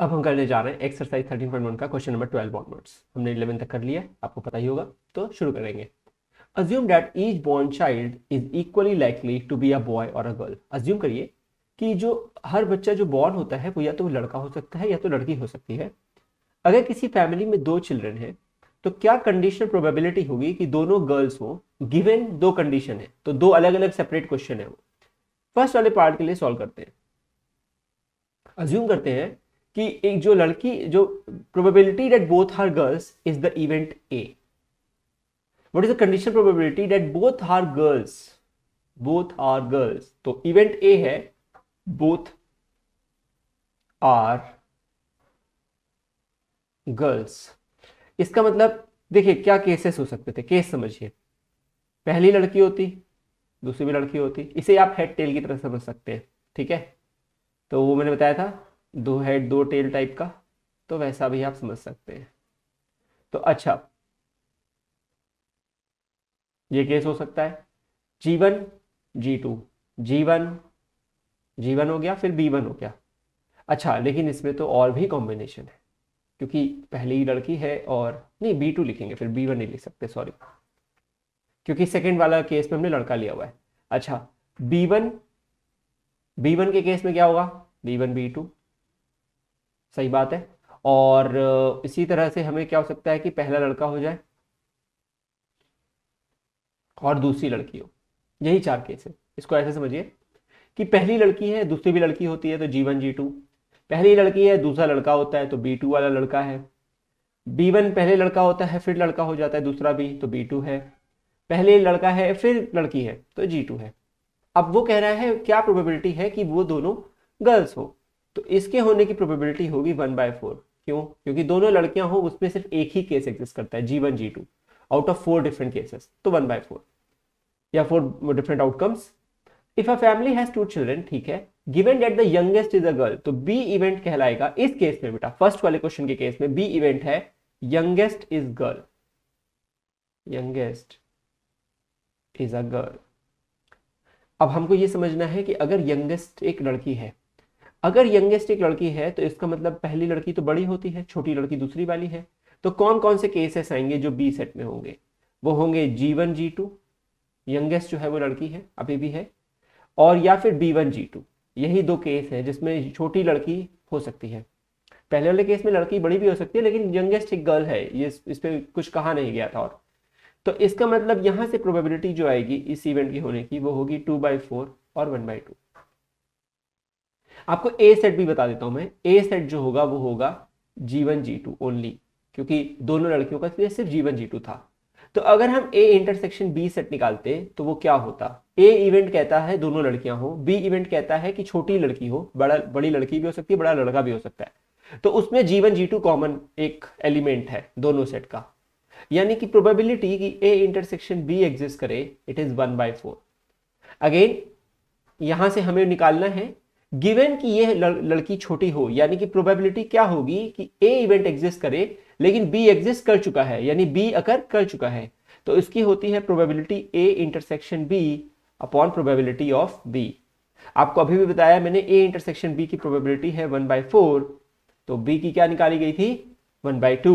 अब हम करने जा रहे हैं एक्सरसाइज थर्टीन पॉइंट वन का क्वेश्चन नंबर ट्वेल्व ऑनवर्ड्स हमने इलेवन तक कर लिया आपको पता ही होगा तो शुरू करेंगे assume that each born child is equally likely to be a boy और अ गर्ल अज्यूम करिए कि जो हर बच्चा जो बॉर्न होता है वो या तो लड़का हो सकता है या तो लड़की हो सकती है अगर किसी फैमिली में दो चिल्ड्रन है तो क्या कंडीशन प्रोबेबिलिटी होगी कि दोनों गर्ल्स हो गिवेन दो कंडीशन है तो दो अलग अलग सेपरेट क्वेश्चन है वो फर्स्ट वाले पार्ट के लिए सॉल्व करते हैं अज्यूम करते हैं कि एक जो लड़की जो probability that both are girls is the event A what is the conditional probability that both are girls both are girls तो इवेंट ए है बोथ आर गर्ल्स इसका मतलब देखिए क्या केसेस हो सकते थे केस समझिए पहली लड़की होती दूसरी भी लड़की होती इसे आप हेड टेल की तरह समझ सकते हैं ठीक है तो वो मैंने बताया था दो हेड दो टेल टाइप का तो वैसा भी आप समझ सकते हैं तो अच्छा ये केस हो सकता है G one G two G one G one हो गया फिर बी वन हो गया अच्छा लेकिन इसमें तो और भी कॉम्बिनेशन है क्योंकि पहली लड़की है और नहीं बी टू लिखेंगे फिर बी वन नहीं लिख सकते सॉरी क्योंकि सेकेंड वाला केस में हमने लड़का लिया हुआ है अच्छा बी वन बी वन के केस में क्या होगा बी वन बी टू सही बात है और इसी तरह से हमें क्या हो सकता है कि पहला लड़का हो जाए और दूसरी लड़की हो यही चार केस है इसको ऐसे समझिए कि पहली लड़की है दूसरी भी लड़की होती है तो जी वन जी टू पहली लड़की है दूसरा लड़का होता है तो बी टू वाला लड़का है बी वन पहले लड़का होता है फिर लड़का हो जाता है दूसरा भी तो बी टू है पहले लड़का है फिर लड़की है तो जी टू है अब वो कह रहा है क्या प्रोबेबिलिटी है कि वो दोनों गर्ल्स हो तो इसके होने की प्रोबेबिलिटी होगी वन बाय फोर क्यों क्योंकि दोनों लड़कियां हो उसमें सिर्फ एक ही केस एग्जिस्ट करता है G one G two out of four different cases तो वन बाय फोर या four different outcomes if a family has two children ठीक है given that the youngest is a girl तो बी इवेंट कहलाएगा इस case में बेटा first वाले क्वेश्चन के केस में बी इवेंट है youngest is girl youngest is a girl अब हमको ये समझना है कि अगर यंगेस्ट एक लड़की है अगर यंगेस्ट एक लड़की है तो इसका मतलब पहली लड़की तो बड़ी होती है छोटी लड़की दूसरी वाली है तो कौन कौन से केसेस आएंगे जो बी सेट में होंगे वो होंगे G one G two youngest जो है वो लड़की है अभी भी है और या फिर बी वन जी टू यही दो केस हैं जिसमें छोटी लड़की हो सकती है पहले वाले केस में लड़की बड़ी भी हो सकती है लेकिन यंगेस्ट एक गर्ल है ये इस पर कुछ कहा नहीं गया था और तो इसका मतलब यहाँ से प्रोबेबिलिटी जो आएगी इस इवेंट की होने की वो होगी टू बाई फोर और वन बाई टू आपको ए सेट भी बता देता हूं मैं ए सेट जो होगा वो होगा जीवन जी टू ओनली क्योंकि दोनों लड़कियों का सिर्फ वन जी टू था तो अगर हम ए इंटरसेक्शन बी सेट निकालते तो वो क्या होता ए इवेंट कहता है दोनों लड़कियां हो बी इवेंट कहता है कि छोटी लड़की हो बड़ा बड़ी लड़की भी हो सकती है बड़ा लड़का भी हो सकता है तो उसमें जीवन जी टू कॉमन एक एलिमेंट है दोनों सेट का यानी कि प्रोबेबिलिटी कि ए इंटरसेक्शन बी एग्जिस्ट करे it is one by four again यहां से हमें निकालना है गिवन कि ये लड़की छोटी हो यानी कि प्रोबेबिलिटी क्या होगी कि ए इवेंट एग्जिस्ट करे लेकिन बी एग्जिस्ट कर चुका है यानी बी अकर कर चुका है तो इसकी होती है probability A intersection B upon probability of B आपको अभी भी बताया मैंने ए इंटरसेक्शन बी की प्रोबेबिलिटी है वन बाई फोर तो बी की क्या निकाली गई थी वन बाई टू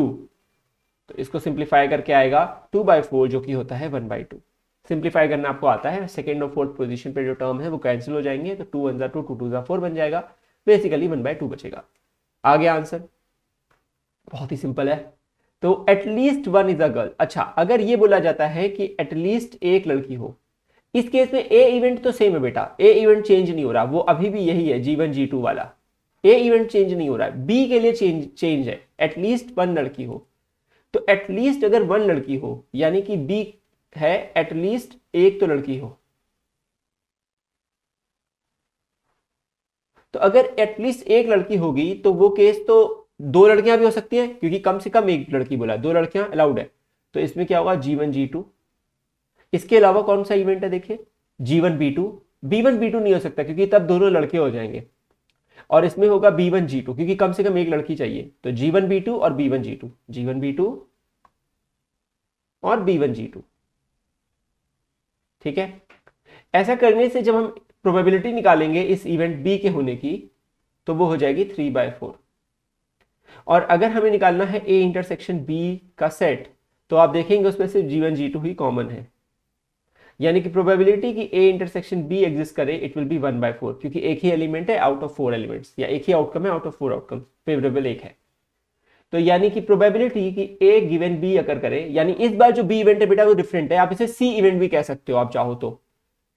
तो इसको सिंप्लीफाई करके आएगा टू बाई फोर जो कि होता है वन बाई टू सिंप्लीफाई करना आपको आता है सेकेंड और फोर्थ पोजिशन पर जो टर्म है वो कैंसिल हो जाएंगे तो टू वन ज़ा टू टू टू ज़ा फोर बन जाएगा बेसिकली वन बाय टू बचेगा आ गया आंसर बहुत ही सिंपल है तो at least one is a girl अच्छा अगर ये बोला जाता है कि एटलीस्ट एक लड़की हो इस केस में ए इवेंट तो सेम है बेटा ए इवेंट चेंज नहीं हो रहा वो अभी भी यही है जी वन जी टू वाला ए इवेंट चेंज नहीं हो रहा है बी के लिए चेंज चेंज है एटलीस्ट वन लड़की हो तो एटलीस्ट अगर वन लड़की हो यानी कि बी है एटलीस्ट एक तो लड़की हो तो अगर एटलीस्ट एक लड़की होगी तो वो केस तो दो लड़कियां भी हो सकती हैं क्योंकि कम से कम एक लड़की बोला दो लड़कियां अलाउड है तो इसमें क्या होगा जीवन जी टू इसके अलावा कौन सा इवेंट है देखिए G one B two B one B two नहीं हो सकता क्योंकि तब दोनों लड़के हो जाएंगे और इसमें होगा बी वन जी टू क्योंकि कम से कम एक लड़की चाहिए तो जीवन बी टू और B one G two G one B two और बी वन जी टू ठीक है ऐसा करने से जब हम प्रोबेबिलिटी निकालेंगे इस इवेंट बी के होने की तो वो हो जाएगी थ्री बाय फोर और अगर हमें निकालना है ए इंटरसेक्शन बी का सेट तो आप देखेंगे उसमें सिर्फ जी वन जी टू ही कॉमन है यानी कि प्रोबेबिलिटी कि ए इंटरसेक्शन बी एग्जिस्ट करे it will be one by four क्योंकि एक ही एलिमेंट है आउट ऑफ फोर एलिमेंट्स या एक ही आउटकम है out of four outcome favourable एक है तो यानी कि प्रोबेबिलिटी कि ए गिवन बी अगर करे यानी इस बार जो बी इवेंट है बेटा वो डिफरेंट है आप इसे सी इवेंट भी कह सकते हो आप चाहो तो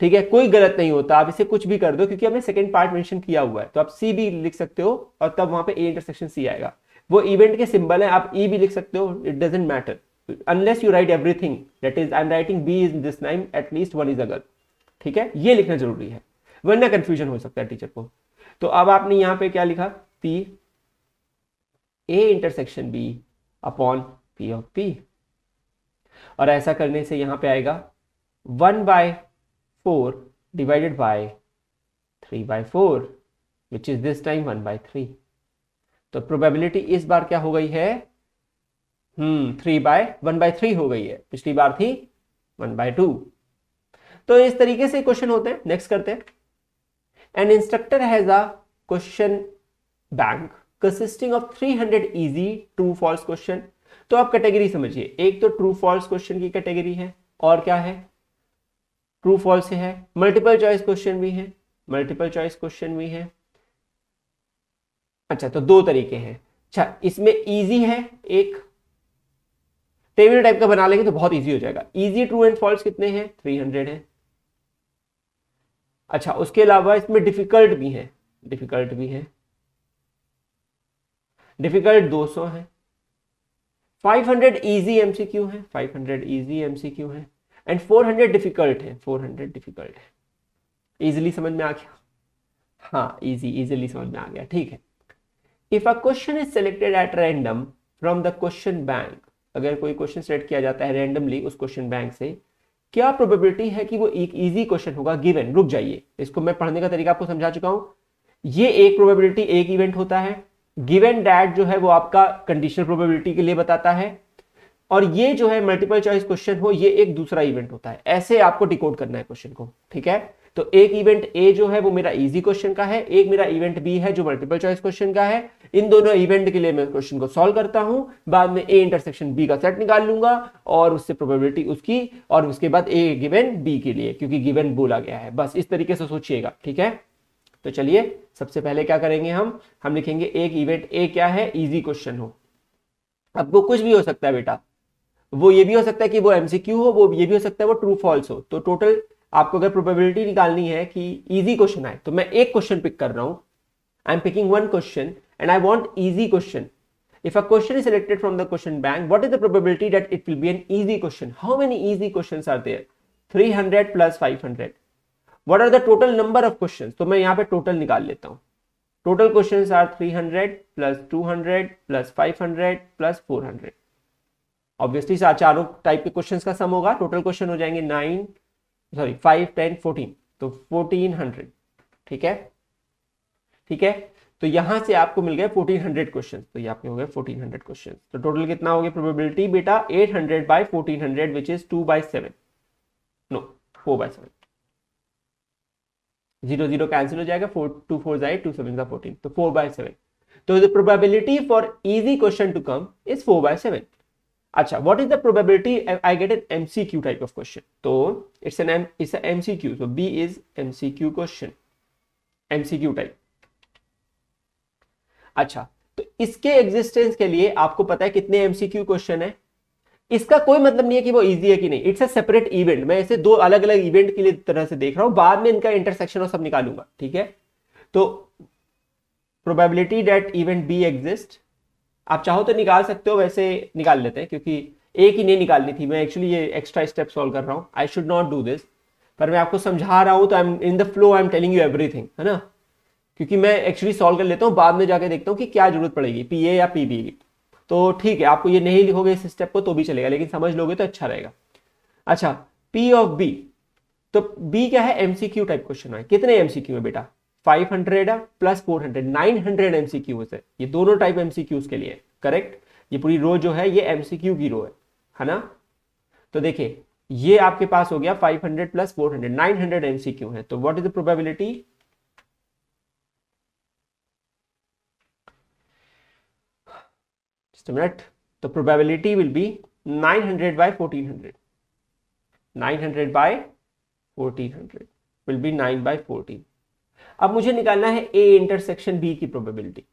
ठीक है कोई गलत नहीं होता आप इसे कुछ भी कर दो क्योंकि हमने सेकंड पार्ट मेंशन किया हुआ है तो आप सी भी लिख सकते हो और तब वहां पे ए इंटरसेक्शन सी आएगा वो इवेंट के सिंबल है आप ई e भी लिख सकते हो it doesn't matter unless you write everything that is I am writing B is this name at least one is अगर ठीक है ये लिखना जरूरी है वरना कंफ्यूजन हो सकता है टीचर को तो अब आपने यहां पर क्या लिखा P A intersection B upon P of P और ऐसा करने से यहां पे आएगा one by four divided by three by four which is this time one by three तो प्रोबेबिलिटी इस बार क्या हो गई है hmm three by one by three हो गई है पिछली बार थी वन बाय टू तो इस तरीके से क्वेश्चन होते हैं नेक्स्ट करते हैं an instructor has a question bank consisting of 300 easy true false question तो आप कैटेगरी समझिए एक तो ट्रू फॉल्स क्वेश्चन की कैटेगरी है और क्या है ट्रू फॉल्स है मल्टीपल चॉइस क्वेश्चन भी है मल्टीपल चॉइस क्वेश्चन भी है अच्छा तो दो तरीके हैं अच्छा इसमें इजी है एक टेबल टाइप का बना लेंगे तो बहुत इजी हो जाएगा इजी ट्रू एंड फॉल्स कितने हैं 300 है अच्छा उसके अलावा इसमें डिफिकल्ट भी है डिफिकल्ट भी है डिफिकल्ट 200 है 500 इजी एमसीक्यू है 500 इजी एमसीक्यू है एंड 400 डिफिकल्ट है 400 डिफिकल्ट है इजिली समझ में आ गया हाँ इजी इजिली समझ में आ गया ठीक है if a question is selected at random from the question bank अगर कोई क्वेश्चन सेलेक्ट किया जाता है रैंडमली उस क्वेश्चन बैंक से क्या प्रोबेबिलिटी है कि वो एक इजी क्वेश्चन होगा गिवन रुक जाइए इसको मैं पढ़ने का तरीका आपको समझा चुका हूं ये एक प्रोबेबिलिटी एक इवेंट होता है गिवेन डैट जो है वो आपका कंडीशनल प्रोबेबिलिटी के लिए बताता है और ये जो है मल्टीपल चॉइस क्वेश्चन हो ये एक दूसरा इवेंट होता है ऐसे आपको डिकोड करना है क्वेश्चन को ठीक है तो एक इवेंट ए जो है वो मेरा इजी क्वेश्चन का है एक मेरा इवेंट बी है जो मल्टीपल चॉइस क्वेश्चन का है इन दोनों इवेंट के लिए मैं क्वेश्चन को सॉल्व करता हूं बाद में ए इंटरसेक्शन बी का सेट निकाल लूंगा और उससे प्रोबेबिलिटी उसकी और उसके बाद ए गिवेन बी के लिए क्योंकि गिवेन बोला गया है बस इस तरीके से सोचिएगा ठीक है तो चलिए सबसे पहले क्या करेंगे हम हम लिखेंगे एक इवेंट ए क्या है इजी क्वेश्चन हो आपको कुछ भी हो सकता है बेटा वो ये भी हो सकता है कि वो एमसीक्यू हो वो ये भी हो सकता है वो ट्रू फॉल्स हो तो टोटल आपको अगर प्रोबेबिलिटी निकालनी है कि इजी क्वेश्चन आए तो मैं एक क्वेश्चन पिक कर रहा हूं I am picking one question and I want easy question if a question is selected from the question bank what is the probability that it will be an easy question how many easy questions are there 300 plus what are the total number of question तो मैं यहाँ पे total निकाल लेता हूँ total question are 300 plus 200 plus 500 plus 400 obviously चारों type के questions का सम होगा टोटल क्वेश्चन हो जाएंगे nine sorry five ten fourteen तो फोर्टीन हंड्रेड ठीक है ठीक है तो यहां से आपको मिल गए फोर्टीन हंड्रेड क्वेश्चन तो ये आपके हो गए फोर्टीन हंड्रेड क्वेश्चन तो टोटल कितना हो गया प्रोबेबिलिटी बेटा eight hundred by fourteen hundred which is two by seven no four by seven zero zero cancel हो जाएगा फोर टू फोर जाए टू सेवन फोर्टीन तो फोर बाय सेवन तो the probability for easy question to come is four by seven अच्छा what is the probability I get an MCQ type of question तो it's an M it's MCQ so B is MCQ question MCQ type अच्छा तो इसके existence के लिए आपको पता है कितने एमसीक्यू क्वेश्चन है इसका कोई मतलब नहीं है कि वो इजी है कि नहीं इट्स अ सेपरेट इवेंट मैं इसे दो अलग अलग इवेंट के लिए तरह से देख रहा हूं बाद में इनका इंटरसेक्शन और सब निकालूंगा ठीक है तो probability that event B exist आप चाहो तो निकाल सकते हो वैसे निकाल लेते हैं क्योंकि एक ही नहीं निकालनी थी मैं एक्चुअली ये एक्स्ट्रा स्टेप सॉल्व कर रहा हूँ I should not do this पर मैं आपको समझा रहा हूँ तो I am in the flow I am telling you everything है ना क्योंकि मैं एक्चुअली सॉल्व कर लेता हूँ बाद में जाके देखता हूँ कि क्या जरूरत पड़ेगी पी ए या पी की तो ठीक है आपको ये नहीं लिखोगे इस स्टेप को तो भी चलेगा लेकिन समझ लोगे तो अच्छा रहेगा अच्छा पी ऑफ बी तो बी क्या है एमसीक्यू टाइप क्वेश्चन है कितने एमसीक्यू है बेटा 500 है प्लस 400 900 एमसीक्यू है ये दोनों टाइप एमसीक्यूज के लिए करेक्ट ये पूरी रो जो है ये एमसीक्यू की रो है है ना तो देखिए ये आपके पास हो गया 500 plus four hundred nine hundred MCQ है तो what is the probability just will be the hundred by fourteen 900 nine 1400 900 fourteen 1400 will be 9 by 14 अब मुझे निकालना है ए इंटरसेक्शन बी की प्रोबेबिलिटी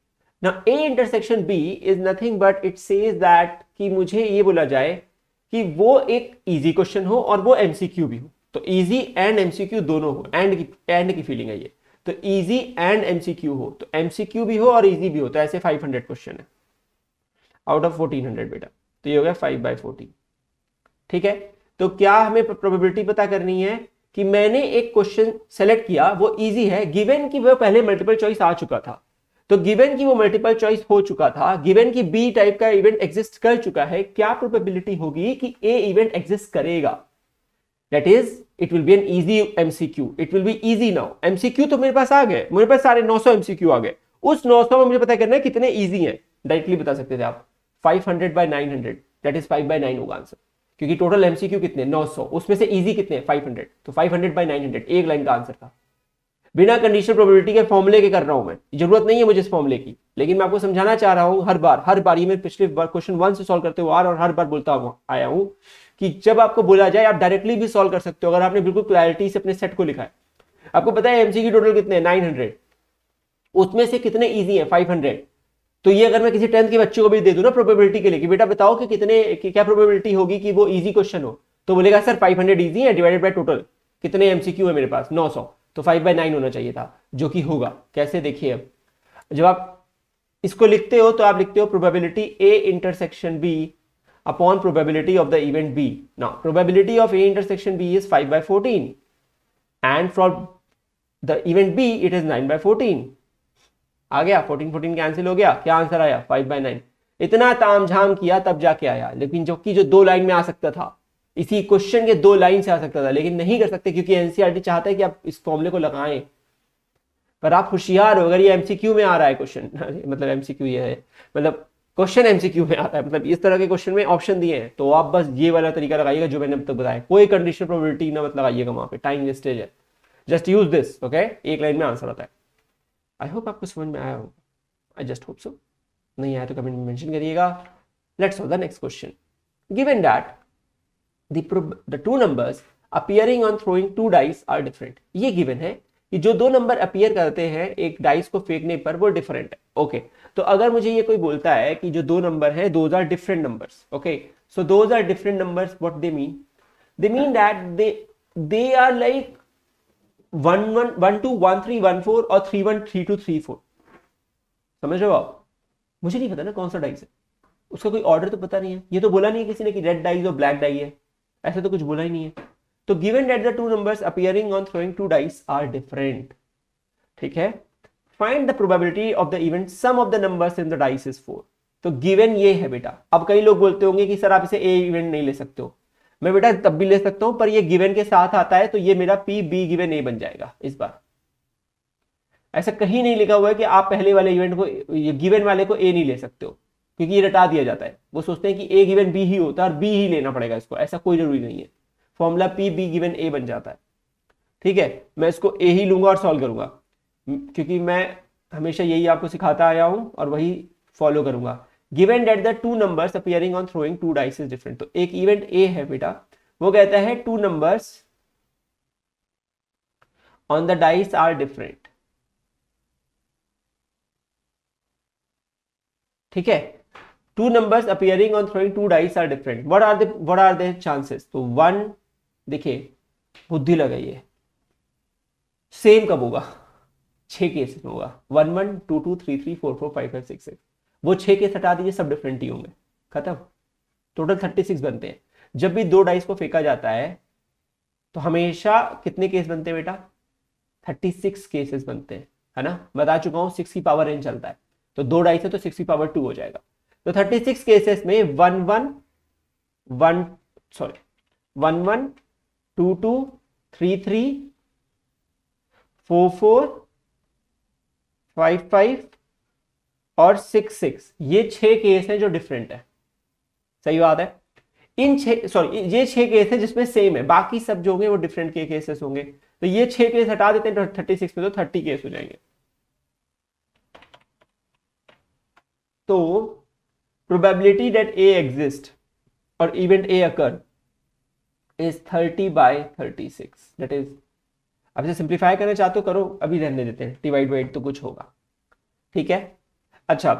ना A intersection B is nothing but it says that कि मुझे ये बोला जाए कि वो एक इजी क्वेश्चन हो और वो एमसीक्यू भी हो तो इजी एंड एमसीक्यू दोनों हो एंड की एंड की फीलिंग है ये तो इजी एंड एमसीक्यू हो तो एमसीक्यू भी हो और इजी भी हो तो ऐसे 500 क्वेश्चन है आउट ऑफ फोर्टीन हंड्रेड बेटा तो ये हो गया फाइव बाई फोर्टीन ठीक है तो क्या हमें प्रोबेबिलिटी पता करनी है कि मैंने एक क्वेश्चन सेलेक्ट किया वो इजी है गिवन की वो पहले मल्टीपल चॉइस आ चुका था तो गिवन की वो मल्टीपल चॉइस हो चुका था गिवन की बी टाइप का इवेंट एग्जिस्ट कर चुका है क्या प्रोबेबिलिटी होगी कि ए इवेंट एग्जिस्ट करेगा that is it will be an easy MCQ it will be easy now MCQ तो मेरे पास आ गए मेरे पास सारे 900 एमसीक्यू आ गए उस 900 में मुझे पता करना है कितने इजी हैं डायरेक्टली बता सकते थे आप five hundred by nine hundred that is five by nine होगा आंसर क्योंकि टोटल एमसीक्यू कितने 900 उसमें से इजी कितने 500 तो 500 बाय हंड्रेड एक लाइन का आंसर था बिना कंडीशनल प्रोबेबिलिटी के फॉर्मुले के कर रहा हूं मैं जरूरत नहीं है मुझे इस फॉर्मुले की लेकिन मैं आपको समझाना चाह रहा हूं हर बार हर बार ये मैं पिछले बार क्वेश्चन वन से सॉल्व करते हुए और हर बार बोलता हूं, आया हूं कि जब आपको बोला जाए आप डायरेक्टली भी सॉल्व कर सकते हो अगर आपने बिल्कुल क्लैरिटी से अपने सेट को लिखा है आपको पता है एमसीक्यू टोटल कितने नाइन हंड्रेड उसमें से कितने ईजी है फाइव तो ये अगर मैं किसी टेंथ के बच्चे को भी दे दू ना प्रोबेबिलिटी के लिए कि बेटा बताओ कि कितने कि क्या प्रोबेबिलिटी होगी कि वो ईजी क्वेश्चन हो तो बोलेगा सर फाइव हंड्रेड ईजी है डिवाइडेड बाई टोटल कितने एमसीक्यू है मेरे पास नौ सौ तो फाइव बाई नाइन होना चाहिए था जो कि होगा कैसे देखिए अब जब आप इसको लिखते हो तो आप लिखते हो probability A intersection B upon probability of the event B ना probability of A intersection B is five by fourteen and from the event B it is nine by आ गया फोर्टीन फोर्टीन कैंसिल हो गया क्या answer आया five by nine इतना तामझाम किया तब जाके आया लेकिन जो कि जो दो लाइन में आ सकता था इसी क्वेश्चन के दो लाइन से आ सकता था लेकिन नहीं कर सकते क्योंकि एनसीआरटी e चाहता है कि आप इस फॉर्मुले को लगाएं पर आप होशियार हो अगर ये एमसीक्यू में आ रहा है क्वेश्चन मतलब एमसीक्यू ये है मतलब क्वेश्चन एमसीक्यू में आता है मतलब इस तरह के क्वेश्चन में ऑप्शन दिए हैं तो आप बस ये वाला तरीका लगाइएगा जो मैंने अब तक बताया कोई कंडीशन प्रोबेबिलिटी ना मत लगाइएगा वहां पे टाइम वेस्टेज है जस्ट यूज दिस ओके एक लाइन में आंसर आता है आई होप आपको समझ में आया होगा आई जस्ट होप सो नहीं आया तो कमेंट में मेंशन करिएगा let's solve the next question given that the the two numbers appearing on throwing two dice are different ये given है कि जो दो नंबर अपियर करते हैं एक डाइस को फेंकने पर वो डिफरेंट है ओके okay. तो अगर मुझे ये कोई बोलता है कि जो दो नंबर है those are different numbers okay so those are different numbers what they mean they mean that they they are like one one one two one three one four और three one three two three four समझ रहे हो आप मुझे नहीं पता ना कौन सा डाइस है उसका कोई ऑर्डर तो पता नहीं है ये तो बोला नहीं है किसी ने कि रेड डाइस और ब्लैक डाई है ऐसा तो कुछ बोला ही नहीं है तो given that the two numbers appearing on throwing two dice are different ठीक है find the probability of the event sum of the numbers in the dice is four तो गिवन ये है बेटा अब कई लोग बोलते होंगे कि सर आप इसे ए इवेंट नहीं ले सकते हो मैं बेटा तब भी ले सकता हूं पर ये गिवन के साथ आता है तो ये मेरा पी बी गिवन ए बन जाएगा इस बार ऐसा कहीं नहीं लिखा हुआ है कि आप पहले वाले इवेंट को गिवन वाले को ए नहीं ले सकते हो क्योंकि ये रटा दिया जाता है वो सोचते हैं कि ए गिवन बी ही होता है और बी ही लेना पड़ेगा इसको ऐसा कोई जरूरी नहीं है formula P B given A बन जाता है ठीक है मैं इसको ए ही लूंगा और सॉल्व करूंगा क्योंकि मैं हमेशा यही आपको सिखाता आया हूं और वही फॉलो करूंगा given that the two number appearing on throwing two dice is different तो एक इवेंट ए है बेटा वो कहता है two numbers on the dice are different ठीक है two numbers appearing on throwing two dice are different what are that are are chances तो वन देखिए बुद्धि लगाइए सेम कब होगा छह केसेस में होगा one one two two three three four four five five six six वो छः केस हटा दीजिए सब डिफरेंट ही होंगे खत्म टोटल थर्टी सिक्स बनते हैं जब भी दो डाइस को फेंका जाता है तो हमेशा कितने केस बनते हैं बेटा थर्टी सिक्स केसेस बनते हैं है ना बता चुका हूं सिक्स की पावर एन चलता है तो दो डाइस है तो सिक्स की पावर टू हो जाएगा तो थर्टी सिक्स केसेस में one one one sorry one one two two three three four four five five और सिक्स सिक्स ये छह केस हैं जो डिफरेंट है सही बात है इन छह सॉरी ये छह केस है जिसमें सेम है बाकी सब जो होंगे वो डिफरेंट के केसेस होंगे तो ये छह केस हटा देते हैं थर्टी तो सिक्स में तो थर्टी केस हो जाएंगे तो प्रोबेबिलिटी डेट ए एग्जिस्ट और event A occur is thirty by thirty six that is अब जैसे सिंप्लीफाई करना चाहते हो करो अभी रहने देते हैं डिवाइड वाइड तो कुछ होगा ठीक है अच्छा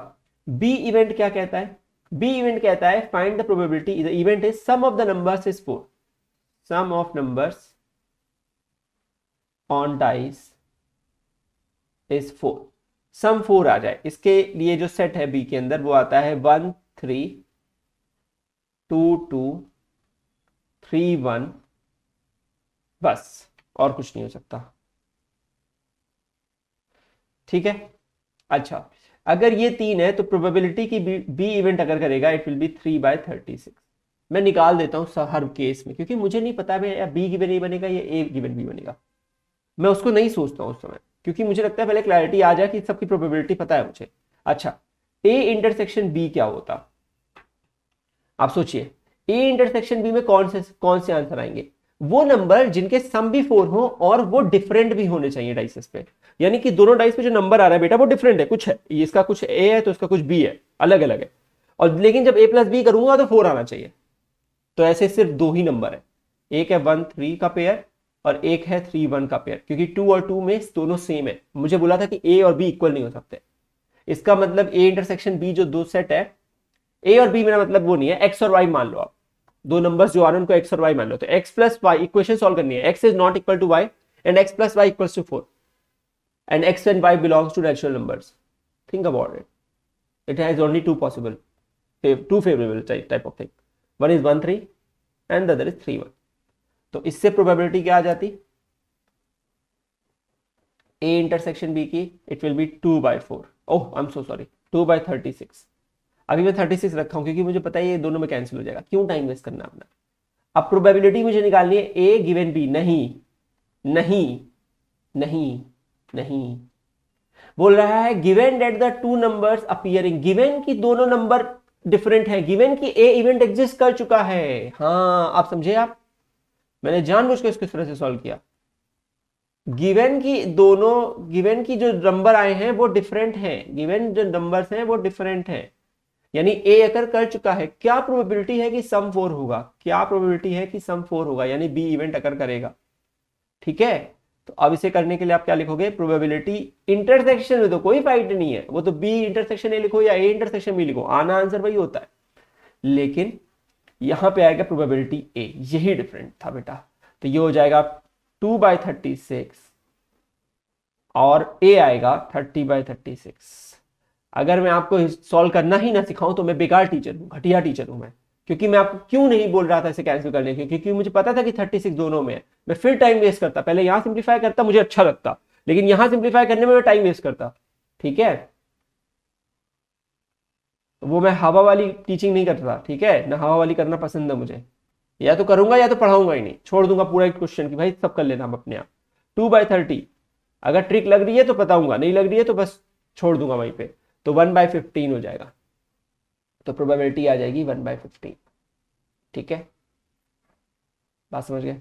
बी इवेंट क्या कहता है बी इवेंट कहता है find the probability the event is sum of the numbers is four sum of numbers on dice is four sum four आ जाए इसके लिए जो सेट है बी के अंदर वो आता है one three two two three one बस और कुछ नहीं हो सकता ठीक है अच्छा अगर ये तीन है तो प्रोबेबिलिटी की बी इवेंट अगर करेगा it will be three by thirty six मैं निकाल देता हूँ हर केस में क्योंकि मुझे नहीं पता भाई बी गिवेन ए बनेगा या ए गिवेन बी बनेगा मैं उसको नहीं सोचता उस समय क्योंकि मुझे लगता है पहले क्लैरिटी आ जाए कि सबकी प्रोबेबिलिटी पता है मुझे अच्छा ए इंटरसेक्शन बी क्या होता आप सोचिए ए इंटरसेक्शन बी में कौन से कौन से आंसर आएंगे वो नंबर जिनके सम भी फोर हो और वो डिफरेंट भी होने चाहिए डाइसेस पे यानी कि दोनों डाइस पे जो नंबर आ रहा है बेटा वो डिफरेंट है कुछ है इसका कुछ ए है तो इसका कुछ बी है अलग अलग है और लेकिन जब ए प्लस बी करूंगा तो फोर आना चाहिए तो ऐसे सिर्फ दो ही नंबर है एक है वन थ्री का पेयर और एक है थ्री वन का पेयर क्योंकि टू और टू में दोनों सेम है मुझे बोला था कि ए और बी इक्वल नहीं हो सकते इसका मतलब ए इंटरसेक्शन बी जो दो सेट है ए और बी मेरा मतलब वो नहीं है एक्स और वाई मान लो आप दो नंबर्स जो आ रहे हैं उनको एक्स और वाई मान लो तो X plus Y equation solve करनी है X is not equal to Y and X plus Y equal to four and x and y belongs to natural numbers. Think about it. It has only two possible, two favorable type, type of thing. One is 1 3 and the other is 3 1. तो इससे probability क्या आ जाती A intersection B की it will be two by four oh I am so sorry two by thirty six अभी मैं thirty six रखा हूँ क्योंकि मुझे पता है ये दोनों में कैंसिल हो जाएगा क्यों टाइम वेस्ट करना अपना अब प्रोबेबिलिटी मुझे निकालनी है ए गिवन बी नहीं नहीं नहीं नहीं बोल रहा है given that the two number appearing given की दोनों नंबर डिफरेंट है गिवेन की ए इवेंट एग्जिस्ट कर चुका है हाँ आप समझे आप मैंने जानबूझ के इसको इस तरह से सॉल्व किया गिवेन की दोनों गिवेन की जो नंबर आए हैं वो डिफरेंट हैं गिवेन जो नंबर्स हैं वो डिफरेंट हैं यानी ए अगर कर चुका है क्या प्रोबेबिलिटी है कि सम फोर होगा क्या प्रोबेबिलिटी है कि सम फोर होगा यानी बी इवेंट अगर करेगा ठीक है तो अब इसे करने के लिए आप क्या लिखोगे प्रोबेबिलिटी इंटरसेक्शन में तो कोई फाइट नहीं है वो तो बी इंटरसेक्शन ए लिखो या ए इंटरसेक्शन बी लिखो आना आंसर वही होता है लेकिन यहां पे आएगा प्रोबेबिलिटी ए यही डिफरेंट था बेटा तो ये हो जाएगा टू बाय थर्टी सिक्स और ए आएगा थर्टी बाय थर्टी सिक्स अगर मैं आपको सॉल्व करना ही ना सिखाऊं तो मैं बेकार टीचर हूं घटिया टीचर हूं मैं क्योंकि मैं आपको क्यों नहीं बोल रहा था इसे कैंसिल करने के क्योंकि मुझे पता था कि 36 दोनों में है मैं फिर टाइम वेस्ट करता पहले यहां सिंप्लीफाई करता मुझे अच्छा लगता लेकिन यहां सिंप्लीफाई करने में मैं टाइम वेस्ट करता ठीक है वो मैं हवा वाली टीचिंग नहीं करता ठीक है ना हवा वाली करना पसंद है मुझे या तो करूंगा या तो पढ़ाऊंगा ही नहीं छोड़ दूंगा पूरा एक क्वेश्चन की भाई सब कर लेना हम अपने आप टू बाई थर्टी अगर ट्रिक लग रही है तो बताऊंगा नहीं लग रही है तो बस छोड़ दूंगा वहीं पे तो वन बाय फिफ्टीन हो जाएगा तो प्रोबेबिलिटी आ जाएगी वन बाय फिफ्टीन ठीक है बात समझ गए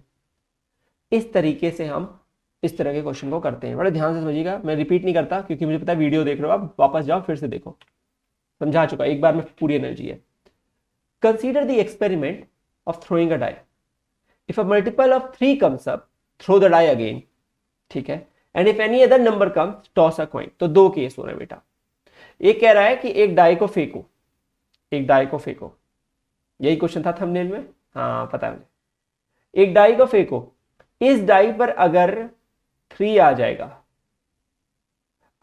इस तरीके से हम इस तरह के क्वेश्चन को करते हैं बड़े ध्यान से समझिएगा मैं रिपीट नहीं करता क्योंकि मुझे पता है वीडियो देख रहे हो आप वापस जाओ फिर से देखो समझा चुका एक बार में पूरी एनर्जी है consider the experiment of throwing a die if a multiple of three comes up throw the die again ठीक है and if any other number comes toss a coin तो दो केस हो रहे हैं बेटा एक कह रहा है कि एक डाई को फेंको एक डाई को फेंको यही क्वेश्चन था थंबनेल में हाँ पता है मुझे एक डाई को फेंको इस डाई पर अगर थ्री आ जाएगा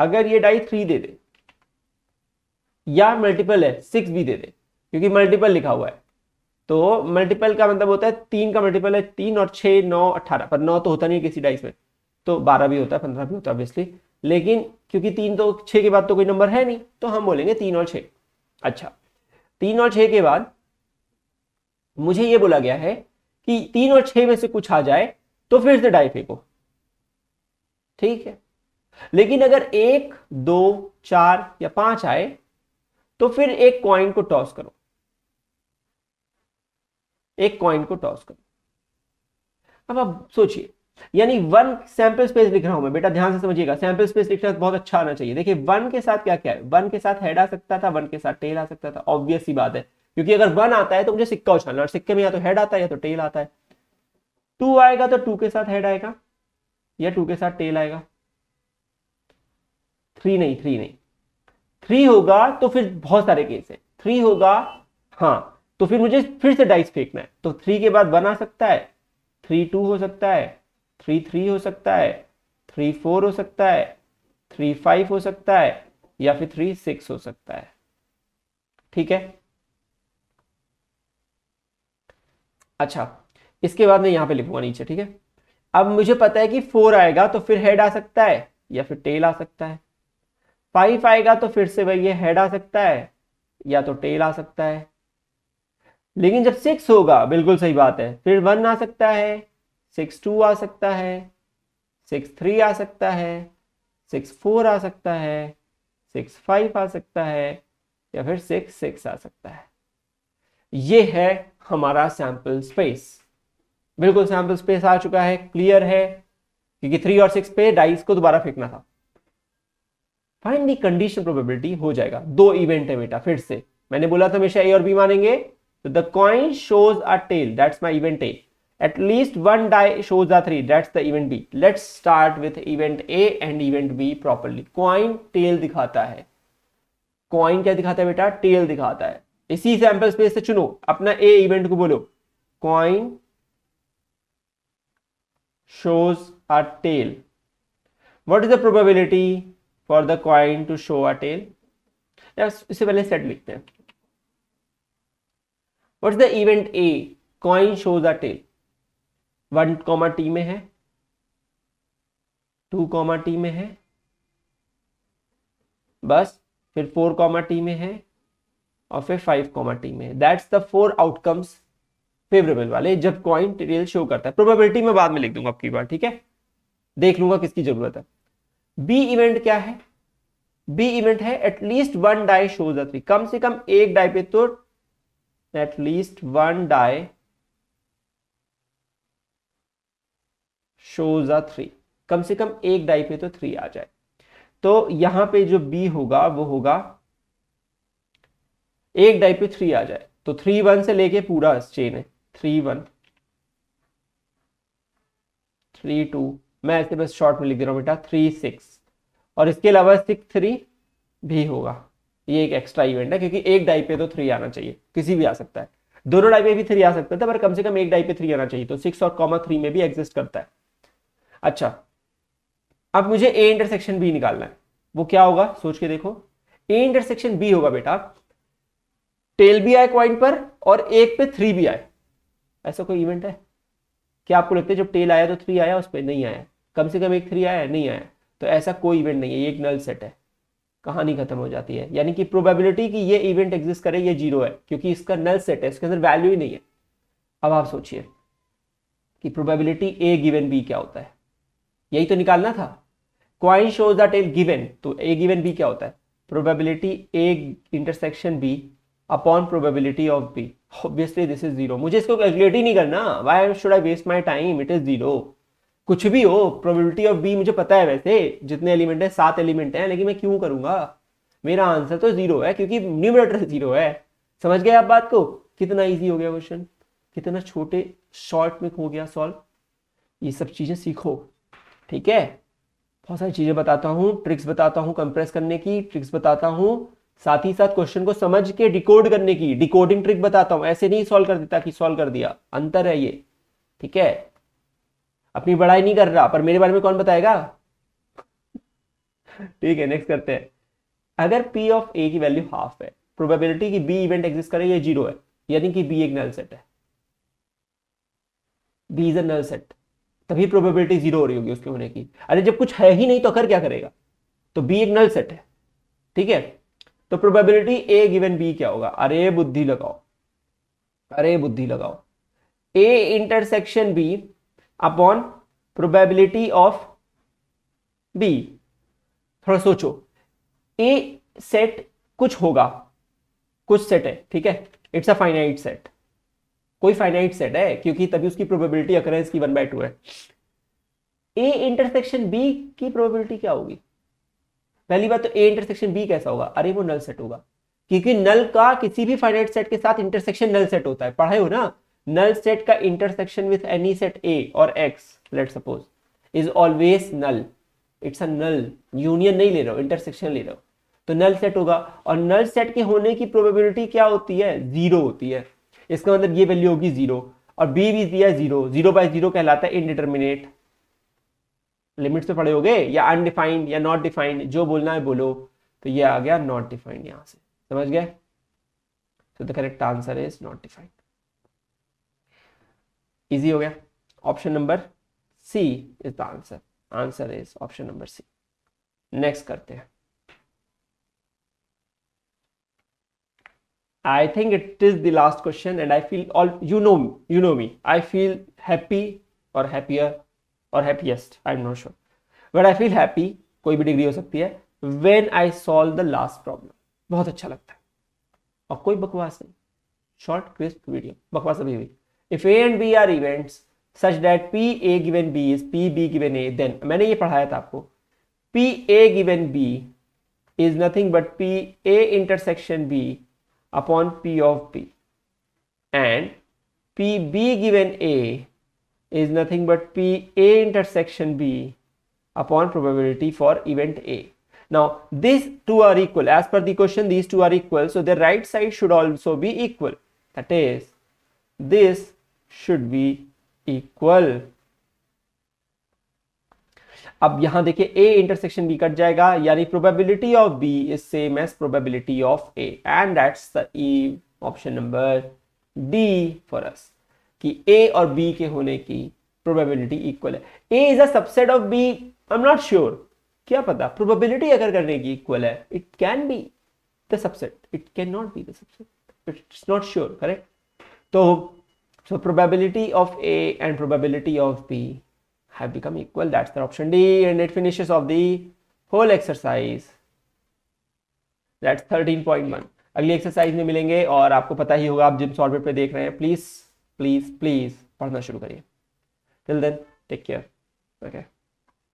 अगर ये डाई थ्री दे दे या मल्टीपल है सिक्स भी दे दे क्योंकि मल्टीपल लिखा हुआ है तो मल्टीपल का मतलब होता है तीन का मल्टीपल है तीन और छः नौ अट्ठारह पर नौ तो होता नहीं किसी डाइस में तो बारह भी होता है पंद्रह भी होता है ऑब्वियसली लेकिन क्योंकि तीन तो छः के बाद तो कोई नंबर है नहीं तो हम बोलेंगे तीन और छः अच्छा तीन और छह के बाद मुझे यह बोला गया है कि तीन और छह में से कुछ आ जाए तो फिर से डाई फेंको ठीक है लेकिन अगर एक दो चार या पांच आए तो फिर एक कॉइन को टॉस करो एक कॉइन को टॉस करो अब आप सोचिए यानी वन सैंपल स्पेस लिख रहा हूं मैं बेटा ध्यान से समझिएगा सैंपल स्पेस लिखना बहुत अच्छा आना चाहिए देखिए वन के साथ क्या क्या है वन के साथ हेड आ सकता था वन के साथ टेल आ सकता था ऑब्वियस ही बात है क्योंकि अगर वन आता है तो मुझे सिक्का उछालना और सिक्के में या तो हेड आता है या तो टेल आता है टू आएगा तो टू के साथ हेड आएगा या टू के साथ टेल आएगा थ्री नहीं थ्री नहीं थ्री होगा तो फिर बहुत सारे केस है थ्री होगा हाँ तो फिर मुझे फिर से डाइस फेंकना है तो थ्री के बाद वन आ सकता है थ्री टू हो सकता है थ्री थ्री हो सकता है थ्री फोर हो सकता है थ्री फाइव हो सकता है या फिर थ्री सिक्स हो सकता है ठीक है अच्छा इसके बाद मैं यहां पे लिखूंगा नीचे ठीक है अब मुझे पता है कि फोर आएगा तो फिर हेड आ सकता है या फिर टेल आ सकता है फाइव आएगा तो फिर से भाई ये हेड आ सकता है या तो टेल आ सकता है लेकिन जब सिक्स होगा बिल्कुल सही बात है फिर वन आ सकता है सिक्स टू आ सकता है सिक्स थ्री आ सकता है सिक्स फोर आ सकता है सिक्स फाइव आ सकता है या फिर सिक्स सिक्स आ सकता है ये है हमारा सैंपल स्पेस बिल्कुल सैंपल स्पेस आ चुका है क्लियर है क्योंकि थ्री और सिक्स पे डाइस को दोबारा फेंकना था फाइनली कंडीशन प्रोबेबिलिटी हो जाएगा दो इवेंट है बेटा फिर से मैंने बोला था हमेशा ए और बी मानेंगे तो the coin shows a tail that's my event A at least one die shows the three that's the event b let's start with event a and event b properly coin tail dikhata hai coin kya dikhata hai beta tail dikhata hai isi sample space se chuno apna a event ko bolo coin shows a tail what is the probability for the coin to show a tail इससे पहले set लिखते हैं what is the event a coin shows a tail one comma T में है two comma T में है बस फिर फोर कॉमा टी में है और फिर फाइव कॉमा टी में that's the four outcomes favourable वाले जब कॉइन रियल शो करता है प्रोबेबिलिटी में बाद में लिख दूंगा आपकी बार ठीक है देख लूंगा किसकी जरूरत है बी इवेंट क्या है बी इवेंट है at least one die shows a three कम से कम एक डाई पे तो at least one die shows a three कम से कम एक डाई पे तो थ्री आ जाए तो यहां पे जो बी होगा वो होगा एक डाई पे थ्री आ जाए तो थ्री वन से लेके पूरा चेन है थ्री वन थ्री टू मैं ऐसे बस शॉर्ट में लिख दे रहा हूं बेटा थ्री सिक्स और इसके अलावा सिक्स थ्री भी होगा ये एक एक्स्ट्रा इवेंट है क्योंकि एक डाई पे तो थ्री आना चाहिए किसी भी आ सकता है दोनों डाई पे भी थ्री आ सकता था पर कम से कम एक डाई पे थ्री आना चाहिए तो सिक्स और कॉमा थ्री में भी एग्जिस्ट करता है अच्छा अब मुझे ए इंटरसेक्शन बी निकालना है वो क्या होगा सोच के देखो ए इंटरसेक्शन बी होगा बेटा टेल भी आए पॉइंट पर और एक पे थ्री भी आए ऐसा कोई इवेंट है क्या आपको लगता है जब टेल आया तो थ्री आया उस पर नहीं आया कम से कम एक थ्री आया नहीं आया तो ऐसा कोई इवेंट नहीं है ये एक नल सेट है कहानी खत्म हो जाती है यानी कि प्रोबेबिलिटी कि ये इवेंट एग्जिस्ट करे ये जीरो है क्योंकि इसका नल सेट है इसके अंदर वैल्यू ही नहीं है अब आप सोचिए कि प्रोबेबिलिटी ए गिवन बी क्या होता है यही तो निकालना था coin shows that A given तो ए गिवेन बी क्या होता है probability A intersection B upon probability of B obviously this is zero मुझे इसको कैलकुलेट ही नहीं करना why I should I waste my time it is zero कुछ भी हो प्रोबेबिलिटी ऑफ बी मुझे पता है वैसे जितने एलिमेंट हैं सात एलिमेंट हैं लेकिन मैं क्यों करूंगा मेरा आंसर तो जीरो है क्योंकि न्यूमिनेटर जीरो है समझ गए आप बात को कितना ईजी हो गया क्वेश्चन कितना छोटे शॉर्ट में हो गया सॉल्व ये सब चीजें सीखो ठीक है बहुत सारी चीज़ें बताता हूं ट्रिक्स बताता हूं कंप्रेस करने की ट्रिक्स बताता हूं साथ ही साथ क्वेश्चन को समझ के डिकोड करने की डिकोडिंग ट्रिक बताता हूं ऐसे नहीं सॉल्व कर देता कि सॉल्व कर दिया अंतर है ये ठीक है अपनी बड़ाई नहीं कर रहा पर मेरे बारे में कौन बताएगा ठीक है नेक्स्ट करते हैं अगर पी ऑफ ए की वैल्यू हाफ है प्रोबेबिलिटी की बी इवेंट एग्जिस्ट करे ये जीरो है यानी कि बी एक नल सेट है B is a null set तभी प्रोबेबिलिटी जीरो हो रही होगी उसके होने की अरे जब कुछ है ही नहीं तो अखर क्या करेगा तो बी एक नल सेट है ठीक है तो प्रोबेबिलिटी ए गिवन बी क्या होगा अरे बुद्धि लगाओ अरे बुद्धि लगाओ A intersection B upon probability of B थोड़ा सोचो ए सेट कुछ होगा कुछ सेट है ठीक है इट्स अ फाइनाइट सेट कोई फाइनाइट सेट है क्योंकि तभी उसकी प्रोबेबिलिटी अक्रेंस की वन बाय टू है ए इंटरसेक्शन बी की प्रोबेबिलिटी क्या होगी पहली बात तो ए इंटरसेक्शन बी कैसा होगा अरे वो नल सेट होगा क्योंकि नल का किसी भी फाइनाइट सेट के साथ इंटरसेक्शन नल सेट होता है पढ़ाई हो ना नल सेट का intersection with any set A और X let suppose is always null it's a null union नहीं ले रहा हो इंटरसेक्शन ले रहा हो तो नल सेट होगा और नल सेट के होने की प्रोबेबिलिटी क्या होती है जीरो होती है इसका मतलब ये वैल्यू होगी जीरो और बी भी दिया जीरो जीरो बाय जीरो कहलाता है इनडिटर्मिनेट लिमिट से पड़े हो गए या अनडिफाइंड या नॉट डिफाइंड जो बोलना है बोलो तो ये आ गया नॉट डिफाइंड यहां से समझ गए तो the correct answer is not defined easy हो गया option number C is the answer answer is option number C next करते हैं I think it is the last question and I feel all you know you know me. I feel happy or happier or happiest. I'm not sure. But I feel happy कोई भी degree हो सकती है when I solve the last problem. बहुत अच्छा लगता है और कोई बकवास नहीं Short, crisp video. बकवास अभी भी. If A and B are events such that P A given B is P B given A, then मैंने ये पढ़ाया था आपको P A given B is nothing but P A intersection B. upon P of B and PB given A is nothing but PA intersection B upon probability for event A. Now these two are equal as per the question these two are equal so the right side should also be equal that is this should be equal अब यहां देखिए ए intersection B cut जाएगा यानी probability of B is same as probability of A and that's the E option number D for us कि A और B के होने की प्रोबेबिलिटी इक्वल है A is a subset of B I am not sure क्या पता probability अगर करने की इक्वल है it can be the subset it can not be the subset it's not sure correct तो so probability of A and probability of B have become equal that's the option D and it finishes off the whole exercise that's 13.1 अगली exercise में मिलेंगे और आपको पता ही होगा आप gym सॉर्टवेट पे देख रहे हैं प्लीज़ प्लीज़ प्लीज़ पढ़ना शुरू करिए till then take care okay